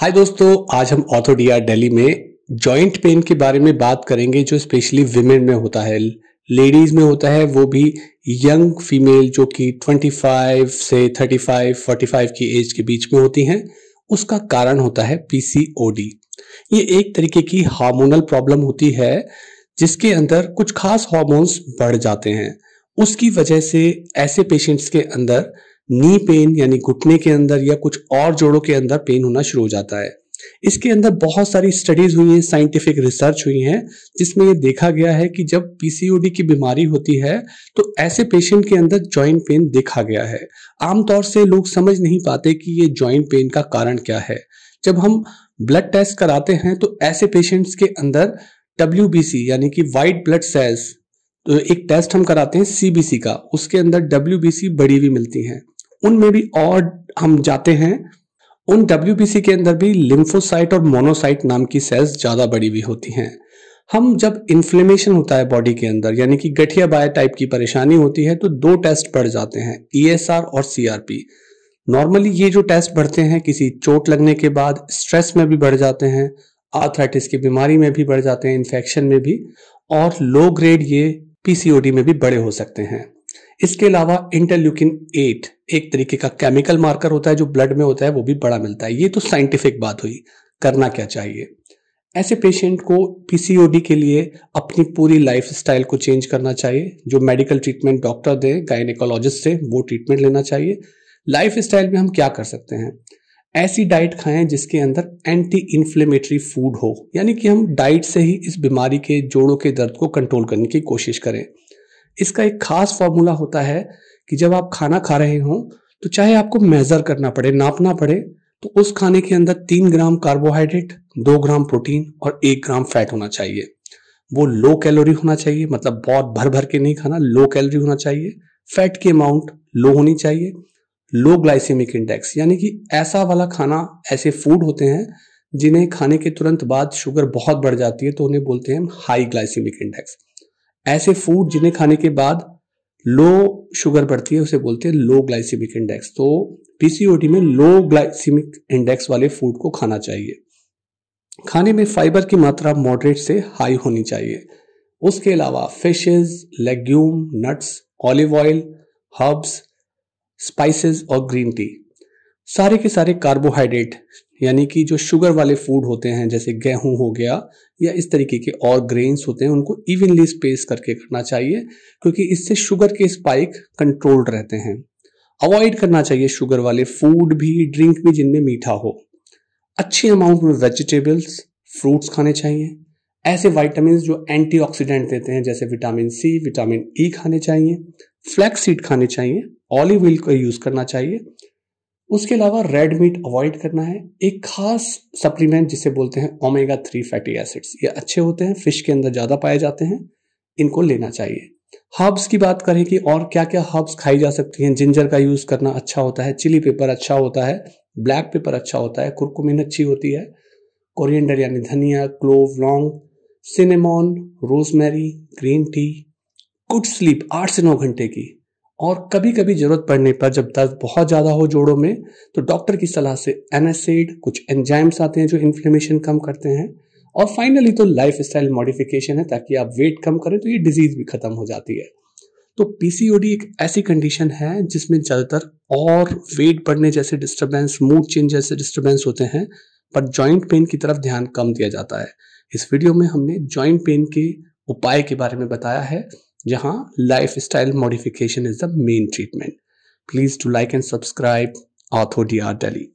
हाय दोस्तों आज हम ऑर्थोडिया दिल्ली में जॉइंट पेन के बारे में बात करेंगे जो स्पेशली विमेन में होता है लेडीज में होता है वो भी यंग फीमेल जो कि 25 से 35 45 की एज के बीच में होती हैं उसका कारण होता है पीसीओडी ये एक तरीके की हार्मोनल प्रॉब्लम होती है जिसके अंदर कुछ खास हार्मोन्स बढ़ जाते हैं उसकी वजह से ऐसे पेशेंट्स के अंदर नी पेन यानी घुटने के अंदर या कुछ और जोड़ों के अंदर पेन होना शुरू हो जाता है इसके अंदर बहुत सारी स्टडीज हुई हैं साइंटिफिक रिसर्च हुई हैं जिसमें यह देखा गया है कि जब पीसीओडी की बीमारी होती है तो ऐसे पेशेंट के अंदर जॉइंट पेन देखा गया है आमतौर से लोग समझ नहीं पाते कि ये जॉइंट पेन का कारण क्या है जब हम ब्लड टेस्ट कराते हैं तो ऐसे पेशेंट्स के अंदर डब्ल्यू यानी कि वाइट ब्लड सेल्स तो एक टेस्ट हम कराते हैं सीबीसी का उसके अंदर डब्ल्यू बड़ी हुई मिलती हैं उनमें भी और हम जाते हैं उन डब्ल्यू के अंदर भी लिम्फोसाइट और मोनोसाइट नाम की सेल्स ज़्यादा बड़ी हुई होती हैं हम जब इन्फ्लेमेशन होता है बॉडी के अंदर यानी कि गठिया बाय टाइप की परेशानी होती है तो दो टेस्ट बढ़ जाते हैं ई e और सी नॉर्मली ये जो टेस्ट बढ़ते हैं किसी चोट लगने के बाद स्ट्रेस में भी बढ़ जाते हैं आर्थराइटिस की बीमारी में भी बढ़ जाते हैं इन्फेक्शन में भी और लो ग्रेड ये पीसीओडी में भी बड़े हो सकते हैं इसके अलावा इंटरल्यूकिन एट एक तरीके का केमिकल मार्कर होता है जो ब्लड में होता है वो भी बड़ा मिलता है ये तो साइंटिफिक बात हुई करना क्या चाहिए ऐसे पेशेंट को पीसीओडी के लिए अपनी पूरी लाइफ स्टाइल को चेंज करना चाहिए जो मेडिकल ट्रीटमेंट डॉक्टर दे गायनिकोलॉजिस्ट से वो ट्रीटमेंट लेना चाहिए लाइफ स्टाइल में हम क्या कर सकते हैं ऐसी डाइट खाएं जिसके अंदर एंटी इन्फ्लेमेटरी फूड हो यानी कि हम डाइट से ही इस बीमारी के जोड़ों के दर्द को कंट्रोल करने की कोशिश करें इसका एक खास फॉर्मूला होता है कि जब आप खाना खा रहे हों तो चाहे आपको मेज़र करना पड़े नापना पड़े तो उस खाने के अंदर तीन ग्राम कार्बोहाइड्रेट दो ग्राम प्रोटीन और एक ग्राम फैट होना चाहिए वो लो कैलोरी होना चाहिए मतलब बहुत भर भर के नहीं खाना लो कैलोरी होना चाहिए फैट की अमाउंट लो होनी चाहिए लो ग्लाइसेमिक इंडेक्स यानी कि ऐसा वाला खाना ऐसे फूड होते हैं जिन्हें खाने के तुरंत बाद शुगर बहुत बढ़ जाती है तो उन्हें बोलते हैं हम हाई ग्लाइसेमिक इंडेक्स ऐसे फूड जिन्हें खाने के बाद लो शुगर बढ़ती है उसे बोलते हैं लो ग्लाइसेमिक इंडेक्स तो पीसीओडी में लो ग्लाइसेमिक इंडेक्स वाले फूड को खाना चाहिए खाने में फाइबर की मात्रा मॉडरेट से हाई होनी चाहिए उसके अलावा fishes legume nuts olive oil herbs spices और ग्रीन टी सारे के सारे कार्बोहाइड्रेट यानी कि जो शुगर वाले फूड होते हैं जैसे गेहूं हो गया या इस तरीके के और ग्रेन्स होते हैं उनको इवनली स्पेस करके करना चाहिए क्योंकि इससे शुगर के स्पाइक कंट्रोल्ड रहते हैं अवॉइड करना चाहिए शुगर वाले फूड भी ड्रिंक भी जिनमें मीठा हो अच्छी अमाउंट में वेजिटेबल्स फ्रूट्स खाने चाहिए ऐसे वाइटामिन जो एंटीऑक्सीडेंट देते हैं जैसे vitamin C vitamin E e खाने चाहिए फ्लैक्स सीड खाने चाहिए ऑलिव ऑयल का यूज़ करना चाहिए उसके अलावा रेड मीट अवॉइड करना है एक खास सप्लीमेंट जिसे बोलते हैं ओमेगा थ्री फैटी एसिड्स ये अच्छे होते हैं फिश के अंदर ज़्यादा पाए जाते हैं इनको लेना चाहिए हर्ब्स की बात करें कि और क्या क्या हर्ब्स खाई जा सकती हैं जिंजर का यूज़ करना अच्छा होता है चिली पेपर अच्छा होता है ब्लैक पेपर अच्छा होता है कुरकुमिन अच्छी होती है कोरिएंडर यानी धनिया क्लोव लौंग cinnamon rosemary green tea good sleep आठ से नौ घंटे की और कभी कभी जरूरत पड़ने पर जब दर्द बहुत ज़्यादा हो जोड़ों में तो डॉक्टर की सलाह से एनएसिड कुछ एंजाइम्स आते हैं जो इन्फ्लेमेशन कम करते हैं और फाइनली तो लाइफ स्टाइल मॉडिफिकेशन है ताकि आप वेट कम करें तो ये डिजीज भी खत्म हो जाती है तो पीसीओडी एक ऐसी कंडीशन है जिसमें ज़्यादातर और वेट बढ़ने जैसे डिस्टर्बेंस मूड चेंज जैसे डिस्टर्बेंस होते हैं पर जॉइंट पेन की तरफ ध्यान कम दिया जाता है इस वीडियो में हमने जॉइंट पेन के उपाय के बारे में बताया है जहां lifestyle modification is the main treatment please to like and subscribe ऑथोडिया डेली